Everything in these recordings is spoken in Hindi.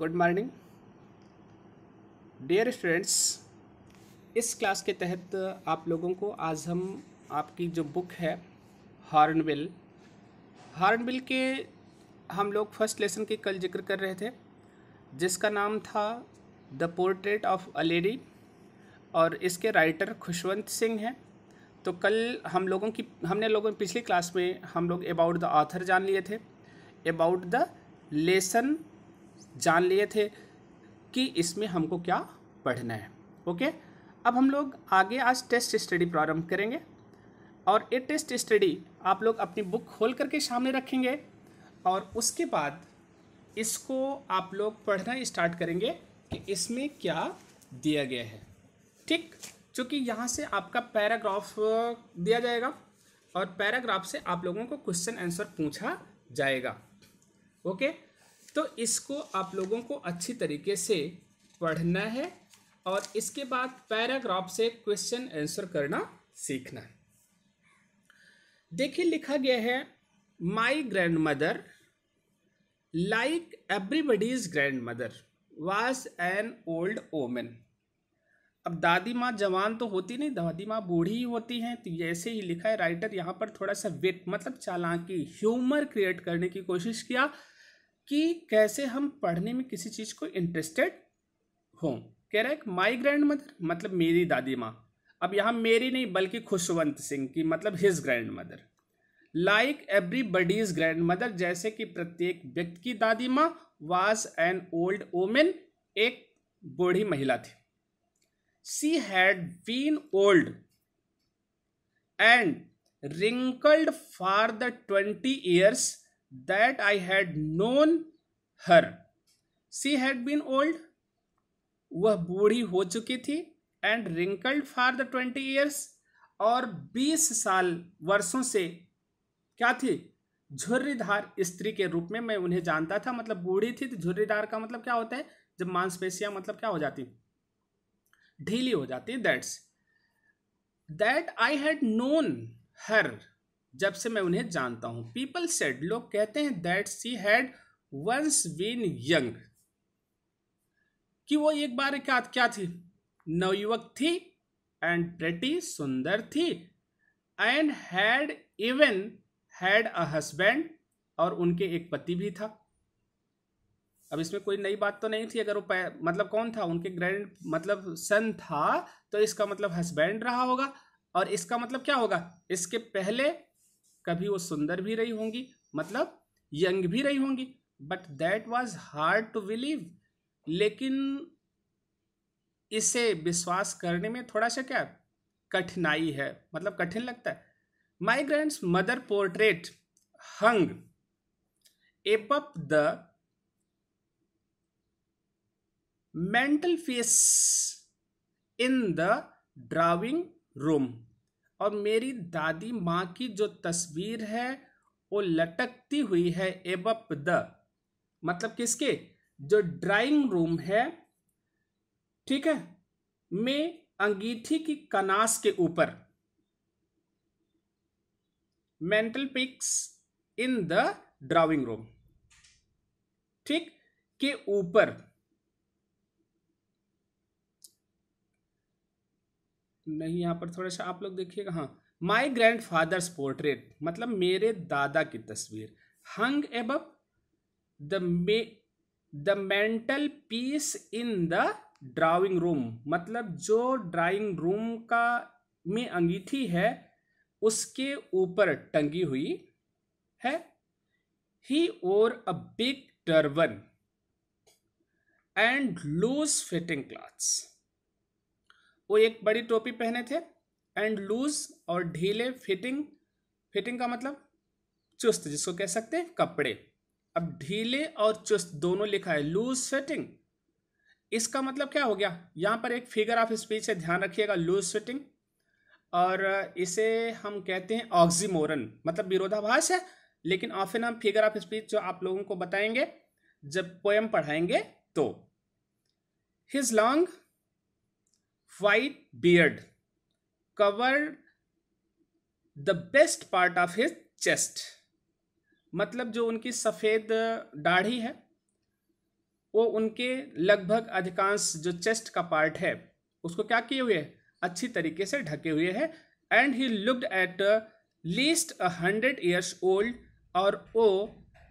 गुड मॉर्निंग डियर स्टूडेंट्स इस क्लास के तहत आप लोगों को आज हम आपकी जो बुक है हॉर्नबिल हॉर्नबिल के हम लोग फर्स्ट लेसन के कल जिक्र कर रहे थे जिसका नाम था the portrait of a lady और इसके राइटर खुशवंत सिंह हैं तो कल हम लोगों की हमने लोगों पिछली क्लास में हम लोग अबाउट द ऑथर जान लिए थे अबाउट द लेसन जान लिए थे कि इसमें हमको क्या पढ़ना है ओके अब हम लोग आगे आज टेस्ट स्टडी प्रारंभ करेंगे और ये टेस्ट स्टडी आप लोग अपनी बुक खोल करके सामने रखेंगे और उसके बाद इसको आप लोग पढ़ना स्टार्ट करेंगे कि इसमें क्या दिया गया है ठीक चूँकि यहाँ से आपका पैराग्राफ दिया जाएगा और पैराग्राफ से आप लोगों को क्वेश्चन आंसर पूछा जाएगा ओके तो इसको आप लोगों को अच्छी तरीके से पढ़ना है और इसके बाद पैराग्राफ से क्वेश्चन आंसर करना सीखना है देखिए लिखा गया है my grandmother like everybody's grandmother was an old woman अब दादी माँ जवान तो होती नहीं दादी माँ बूढ़ी ही होती हैं तो जैसे ही लिखा है राइटर यहाँ पर थोड़ा सा वेट मतलब चालाकी ह्यूमर क्रिएट करने की कोशिश किया कि कैसे हम पढ़ने में किसी चीज़ को इंटरेस्टेड हों कह रहा है माई ग्रैंड मदर मतलब मेरी दादी माँ अब यहाँ मेरी नहीं बल्कि खुशवंत सिंह की मतलब his grandmother like everybody's grandmother जैसे कि प्रत्येक व्यक्ति की दादी माँ वाज एन ओल्ड वोमेन एक बूढ़ी महिला थी she had been old and wrinkled for the twenty years that I had known her. She had been old. वह बूढ़ी हो चुकी थी and wrinkled for the twenty years और बीस साल वर्षों से क्या थी झुर्रीधार स्त्री के रूप में मैं उन्हें जानता था मतलब बूढ़ी थी तो झुर्रीधार का मतलब क्या होता है जब मांसपेशियां मतलब क्या हो जाती ढीली हो जाती that's that I had known her जब से मैं उन्हें जानता हूँ पीपल सेड लोग कहते हैं that she had once been young कि वो एक बार क्या क्या थी नवयुवक थी एंड प्रेटी सुंदर थी and had even had a husband और उनके एक पति भी था अब इसमें कोई नई बात तो नहीं थी अगर वो मतलब कौन था उनके ग्रैंड मतलब सन था तो इसका मतलब हस्बैंड रहा होगा और इसका मतलब क्या होगा इसके पहले कभी वो सुंदर भी रही होंगी मतलब यंग भी रही होंगी but that was hard to believe लेकिन इसे विश्वास करने में थोड़ा सा क्या कठिनाई है मतलब कठिन लगता है my grandmother portrait hung up the mantel face in the drawing room और मेरी दादी माँ की जो तस्वीर है वो लटकती हुई है एबप द मतलब किसके जो ड्राइंग रूम है ठीक है में अंगीठी की कनास के ऊपर mantel piece in the drawing room ठीक के ऊपर नहीं यहाँ पर थोड़ा सा आप लोग देखिएगा हाँ माई ग्रैंड फादर्स पोर्ट्रेट मतलब मेरे दादा की तस्वीर hung up the may the mantel piece in the drawing room मतलब जो ड्राइंग रूम का में अंगीठी है उसके ऊपर टंगी हुई है ही और a big turban and loose fitting clothes वो एक बड़ी टोपी पहने थे एंड लूज और ढीले फिटिंग फिटिंग का मतलब चुस्त जिसको कह सकते हैं कपड़े अब ढीले और चुस्त दोनों लिखा है लूज फिटिंग इसका मतलब क्या हो गया यहाँ पर एक फिगर ऑफ स्पीच है ध्यान रखिएगा लूज फिटिंग और इसे हम कहते हैं ऑक्सीमोरन मतलब विरोधाभास है लेकिन ऑफिन हम फिगर ऑफ स्पीच जो आप लोगों को बताएंगे जब पोएम पढ़ाएंगे तो his long white beard covered the best part of his chest मतलब जो उनकी सफ़ेद दाढ़ी है वो उनके लगभग अधिकांश जो चेस्ट का पार्ट है उसको क्या किए हुए है अच्छी तरीके से ढके हुए है and he looked at least a hundred years old और वो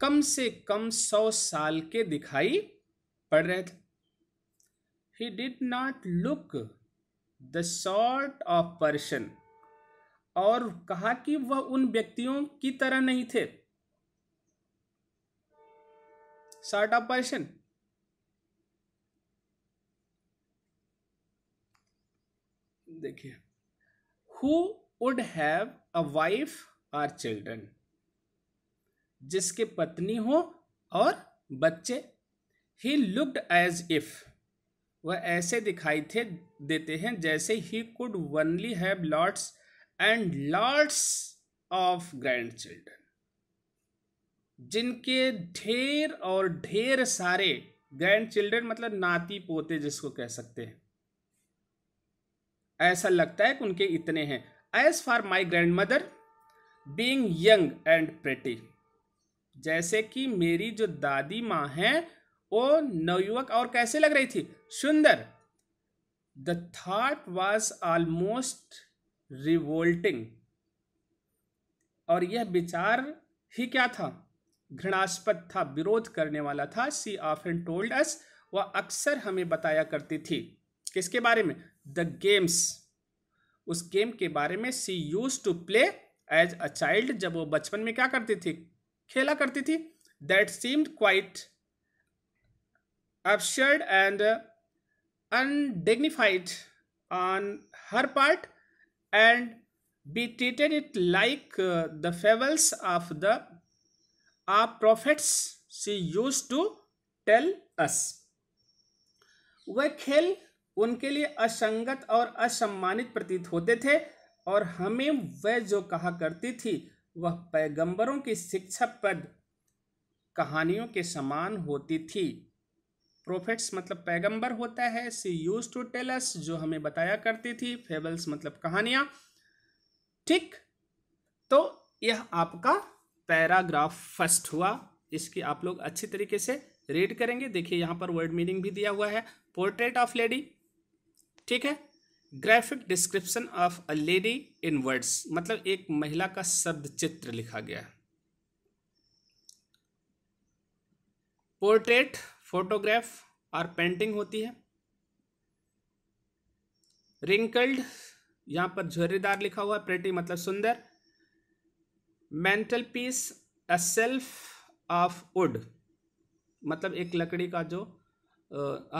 कम से कम सौ साल के दिखाई पड़ रहे थे he did not look the sort of person और कहा कि वह उन व्यक्तियों की तरह नहीं थे सॉर्ट ऑफ पर्सन देखिए who would have a wife or children जिसके पत्नी हो और बच्चे ही लुक्ड एज इफ वह ऐसे दिखाई थे देते हैं जैसे he could only have lords and lords of grandchildren जिनके ढेर और ढेर सारे ग्रैंड चिल्ड्रन मतलब नाती पोते जिसको कह सकते हैं ऐसा लगता है कि उनके इतने हैं as for my grandmother being young and pretty जैसे कि मेरी जो दादी माँ हैं ओ नवयुवक और कैसे लग रही थी सुंदर the thought was almost revolting और यह विचार ही क्या था घृणास्पद था विरोध करने वाला था सी ऑफ एंड टोल्ड अस वह अक्सर हमें बताया करती थी किसके बारे में द गेम्स उस गेम के बारे में she used to play as a child जब वो बचपन में क्या करती थी खेला करती थी that seemed quite upshared and undignified on her part and we treated it like the fables of the uh prophets she used to tell us वह खेल उनके लिए असंगत और असम्मानित प्रतीत होते थे और हमें वह जो कहा करती थी वह पैगंबरों की शिक्षा पद कहानियों के समान होती थी प्रोफेट्स मतलब पैगंबर होता है सी यूज टू टेलस जो हमें बताया करती थी फेबल्स मतलब कहानियां ठीक तो यह आपका पैराग्राफ फर्स्ट हुआ इसकी आप लोग अच्छी तरीके से रीड करेंगे देखिए यहां पर वर्ड मीनिंग भी दिया हुआ है पोर्ट्रेट ऑफ लेडी ठीक है graphic description of a lady in words मतलब एक महिला का शब्द चित्र लिखा गया है पोर्ट्रेट फोटोग्राफ और पेंटिंग होती है रिंकल्ड यहाँ पर झोरेदार लिखा हुआ है प्रेटी मतलब सुंदर mantel piece a shelf of wood मतलब एक लकड़ी का जो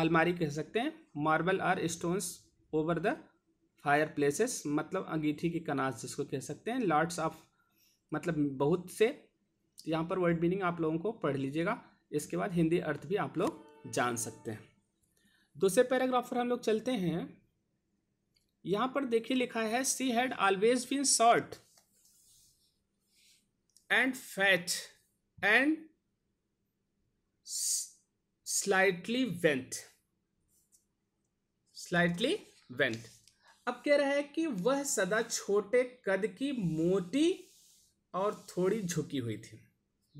अलमारी कह सकते हैं marble or stones over the fireplaces मतलब अंगीठी की कनाज जिसको कह सकते हैं लॉर्ड्स ऑफ मतलब बहुत से यहाँ पर वर्ड मीनिंग आप लोगों को पढ़ लीजिएगा इसके बाद हिंदी अर्थ भी आप लोग जान सकते हैं दूसरे पैराग्राफ पर हम लोग चलते हैं यहां पर देखिए लिखा है she had always been short and fat and slightly bent slightly bent अब कह रहा है कि वह सदा छोटे कद की मोटी और थोड़ी झुकी हुई थी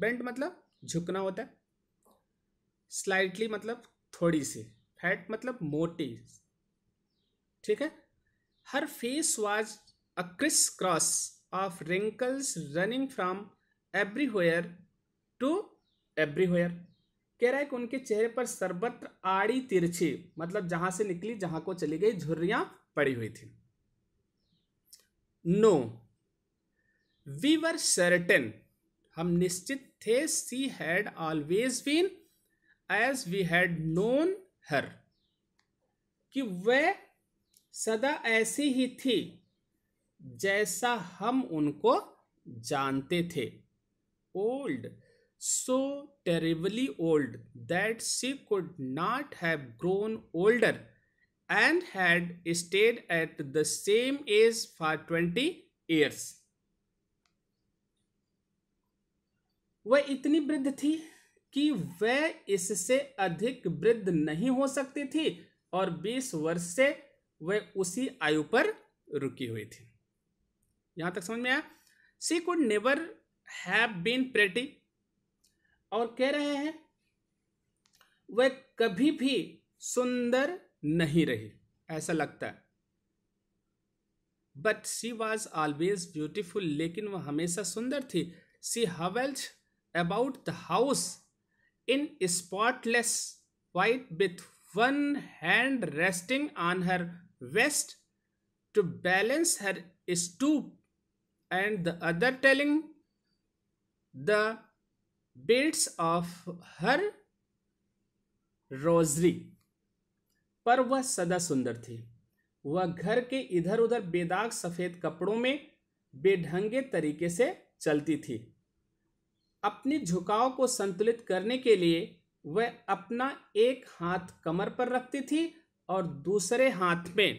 बेंट मतलब झुकना होता है स्लाइटली मतलब थोड़ी सी फैट मतलब मोटी ठीक है her face was a criss cross of wrinkles running from everywhere to everywhere कह रहा है कि उनके चेहरे पर सर्वत्र आड़ी तिरछी मतलब जहां से निकली जहां को चली गई झुर्रियां पड़ी हुई थी नो वी वर सर्टेन हम निश्चित थे she had always been as we had known her कि वह सदा ऐसी ही थी जैसा हम उनको जानते थे old so terribly old that she could not have grown older and had stayed at the same age for twenty years वह इतनी वृद्ध थी कि वह इससे अधिक वृद्ध नहीं हो सकती थी और 20 वर्ष से वह उसी आयु पर रुकी हुई थी यहां तक समझ में आया she could never have been pretty और कह रहे हैं वह कभी भी सुंदर नहीं रही ऐसा लगता है but she was always beautiful लेकिन वह हमेशा सुंदर थी she hobbles about the house in spotless white with one hand resting on her waist to balance her stoop and the other telling the beads of her rosary पर वह सदा सुंदर थी वह घर के इधर उधर बेदाग सफेद कपड़ों में बेढंगे तरीके से चलती थी अपने झुकाव को संतुलित करने के लिए वह अपना एक हाथ कमर पर रखती थी और दूसरे हाथ में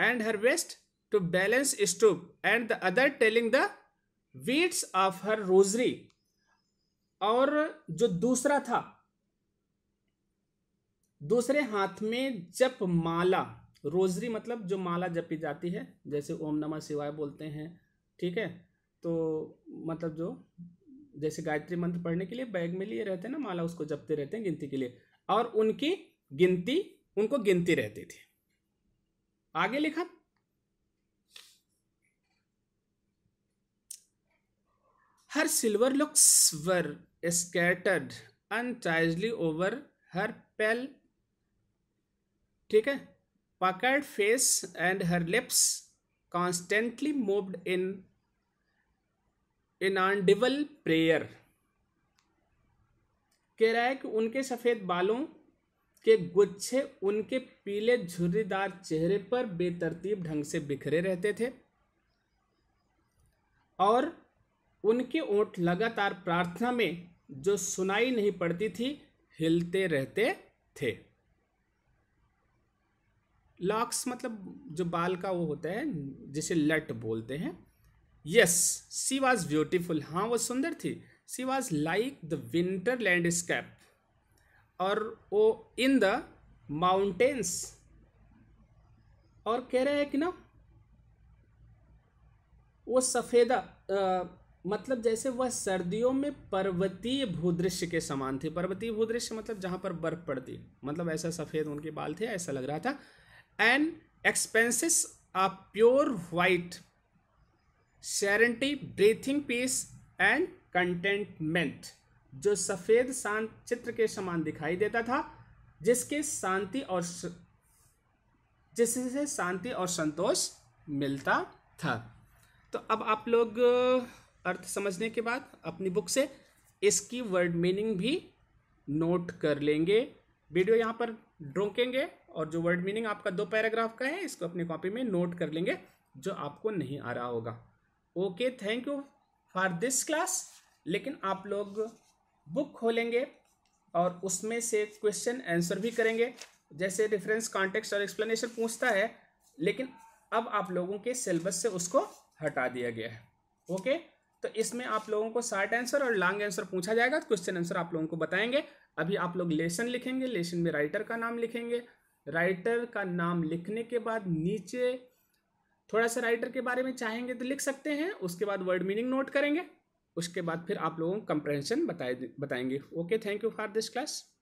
and her waist to balance stoop and the other telling the beads of her rosary और जो दूसरा था दूसरे हाथ में जप माला रोजरी मतलब जो माला जपी जाती है जैसे ओम नमः शिवाय बोलते हैं ठीक है तो मतलब जो जैसे गायत्री मंत्र पढ़ने के लिए बैग में लिए रहते हैं ना माला उसको जपते रहते हैं गिनती के लिए और उनकी गिनती उनको गिनती रहती थी आगे लिखा her silver locks were scattered untidily over her pale ठीक है पकड़ face and her lips constantly moved in inaudible prayer कह रहा है कि उनके सफ़ेद बालों के गुच्छे उनके पीले झुर्रीदार चेहरे पर बेतरतीब ढंग से बिखरे रहते थे और उनके ओंठ लगातार प्रार्थना में जो सुनाई नहीं पड़ती थी हिलते रहते थे लॉक्स मतलब जो बाल का वो होता है जिसे लट बोलते हैं यस सी वॉज ब्यूटिफुल हाँ वो सुंदर थी she was like the winter landscape और वो इन द माउंटेन्स और कह रहे हैं कि ना वो सफ़ेदा मतलब जैसे वह सर्दियों में पर्वतीय भूदृश्य के समान थी पर्वतीय भूदृश्य मतलब जहाँ पर बर्फ़ पड़ती मतलब ऐसा सफ़ेद उनके बाल थे ऐसा लग रहा था and expanses uh pure white serenity breathing peace and contentment जो सफ़ेद शांत चित्र के समान दिखाई देता था जिसके शांति और जिससे शांति और संतोष मिलता था तो अब आप लोग अर्थ समझने के बाद अपनी बुक से इसकी वर्ड मीनिंग भी नोट कर लेंगे वीडियो यहाँ पर ड्रोकेंगे और जो वर्ड मीनिंग आपका दो पैराग्राफ का है इसको अपनी कॉपी में नोट कर लेंगे जो आपको नहीं आ रहा होगा okay thank you for this class लेकिन आप लोग बुक खोलेंगे और उसमें से क्वेश्चन आंसर भी करेंगे जैसे रेफरेंस कॉन्टेक्स्ट और एक्सप्लेनेशन पूछता है लेकिन अब आप लोगों के सिलेबस से उसको हटा दिया गया है ओके तो इसमें आप लोगों को शार्ट आंसर और लॉन्ग आंसर पूछा जाएगा क्वेश्चन आंसर आप लोगों को बताएंगे अभी आप लोग लेसन लिखेंगे लेसन में राइटर का नाम लिखेंगे राइटर का नाम लिखने के बाद नीचे थोड़ा सा राइटर के बारे में चाहेंगे तो लिख सकते हैं उसके बाद वर्ड मीनिंग नोट करेंगे उसके बाद फिर आप लोगों को कंप्रेंशन बताए बताएंगे okay thank you for this class